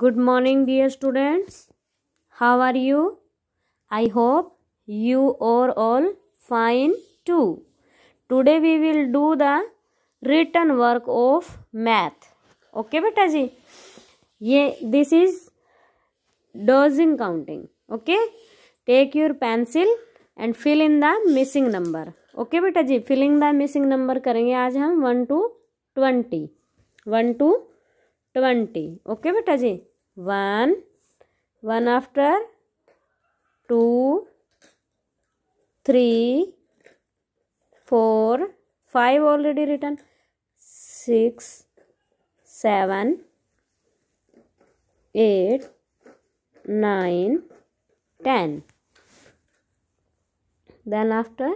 good morning dear students how are you I hope you are all fine too today we will do the written work of math okay बेटा जी ये this is dozing counting okay take your pencil and fill in the missing number okay बेटा जी filling the missing number करेंगे आज हम one to twenty one to twenty okay बेटा जी one one after two three four five already written six seven eight nine ten then after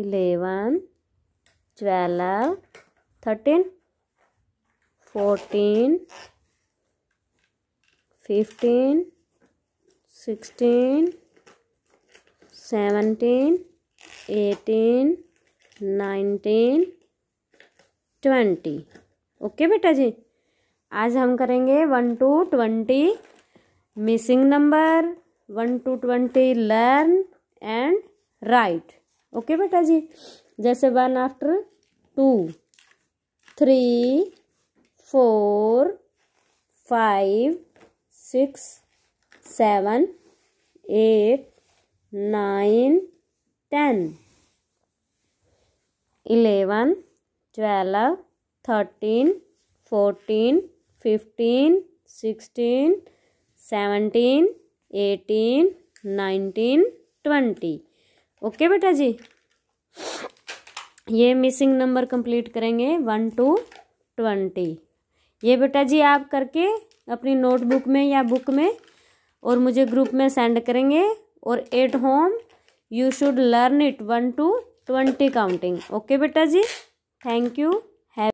11 12 13 fourteen fifteen sixteen seventeen eighteen nineteen twenty okay बेटा जी आज हम करेंगे one to twenty missing number one to twenty learn and write okay बेटा जी जैसे one after two three four five six seven eight nine ten eleven twelve thirteen fourteen fifteen sixteen seventeen eighteen nineteen twenty okay बेटा जी ये missing number complete करेंगे one to twenty ये बेटा जी आप करके अपनी नोटबुक में या बुक में और मुझे ग्रुप में सेंड करेंगे और at home you should learn it one to twenty counting okay बेटा जी थैंक यू